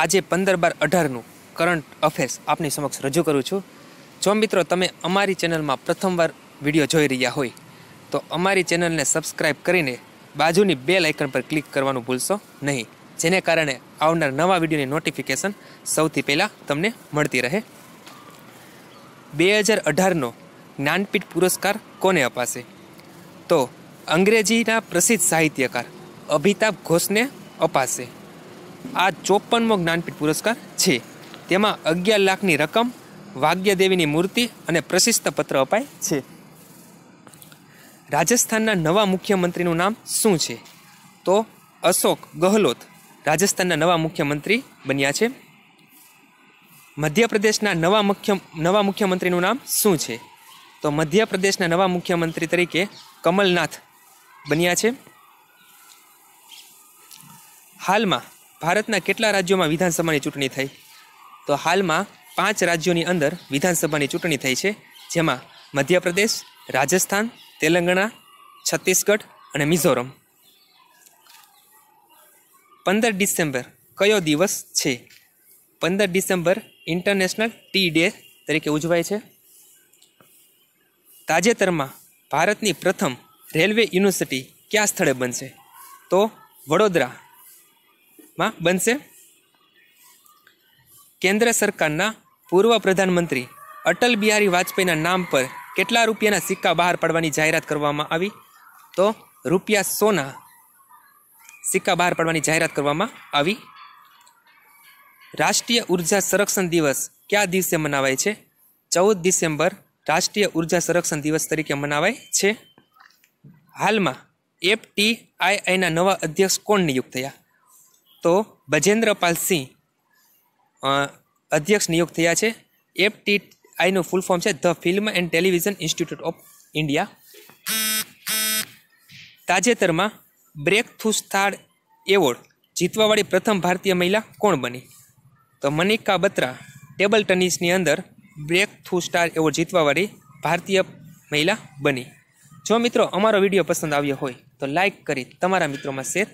આજે પંદર બાર અઢારનું current affairs આપની સમક્ષ રજૂ કરું છું જો મિત્રો તમે અમારી ચેનલમાં પ્રથમવાર વિડીયો જોઈ રહ્યા હોય તો અમારી ચેનલને સબસ્ક્રાઈબ કરીને બાજુની બે લાઇકન પર ક્લિક કરવાનું ભૂલશો નહીં જેને કારણે આવનાર નવા વિડીયોની નોટિફિકેશન સૌથી પહેલાં તમને મળતી રહે બે હજાર અઢારનો જ્ઞાનપીઠ પુરસ્કાર કોને અપાશે તો અંગ્રેજીના પ્રસિદ્ધ સાહિત્યકાર અભિતાભ ઘોષને અપાશે આ ચોપનમો જ્ઞાનપીઠ પુરસ્કાર છે તેમાં અગિયાર લાખની રકમ વાગ્યદેવીની મૂર્તિ અને પ્રશિસ્ત પત્ર અપાય છે રાજસ્થાનના નવા મુખ્યમંત્રીનું નામ શું છે તો અશોક ગહલોત રાજસ્થાનના નવા મુખ્યમંત્રી બન્યા છે મધ્યપ્રદેશના નવા મુખ્ય નવા મુખ્યમંત્રીનું નામ શું છે તો મધ્યપ્રદેશના નવા મુખ્યમંત્રી તરીકે કમલનાથ બન્યા છે હાલમાં ભારતના કેટલા રાજ્યોમાં વિધાનસભાની ચૂંટણી થઈ તો હાલમાં પાંચ રાજ્યોની અંદર વિધાનસભાની ચૂંટણી થઈ છે જેમાં મધ્યપ્રદેશ રાજસ્થાન તેલંગણા છત્તીસગઢ અને મિઝોરમ પંદર ડિસેમ્બર કયો દિવસ છે પંદર ડિસેમ્બર ઇન્ટરનેશનલ ટી ડે તરીકે ઉજવાય છે તાજેતરમાં ભારતની પ્રથમ રેલવે યુનિવર્સિટી કયા સ્થળે બનશે તો વડોદરા માં બનશે કેન્દ્ર સરકારના પૂર્વ પ્રધાનમંત્રી અટલ બિહારી વાજપેયીના નામ પર કેટલા રૂપિયાના સિક્કા બહાર પાડવાની જાહેરાત કરવામાં આવી તો રૂપિયા સોના સિક્કા બહાર પાડવાની જાહેરાત કરવામાં આવી રાષ્ટ્રીય ઉર્જા સંરક્ષણ દિવસ કયા દિવસે મનાવાય છે ચૌદ ડિસેમ્બર રાષ્ટ્રીય ઉર્જા સંરક્ષણ દિવસ તરીકે મનાવાય છે હાલમાં એફટીઆઈઆઈના નવા અધ્યક્ષ કોણ નિયુક્ત થયા તો બજેન્દ્રપાલ સિંહ અધ્યક્ષ નિયુક્ત થયા છે એફ ટી આઈનું ફૂલ ફોર્મ છે the film and television institute of India તાજેતરમાં બ્રેક થ્રુ સ્થાળ એવોર્ડ જીતવાવાળી પ્રથમ ભારતીય મહિલા કોણ બની તો મનિકા બત્રા ટેબલ ટેનિસની અંદર બ્રેક થ્રુ સ્ટાર એવોર્ડ જીતવાવાળી ભારતીય મહિલા બની જો મિત્રો અમારો વિડીયો પસંદ આવ્યો હોય તો લાઇક કરી તમારા મિત્રોમાં શેર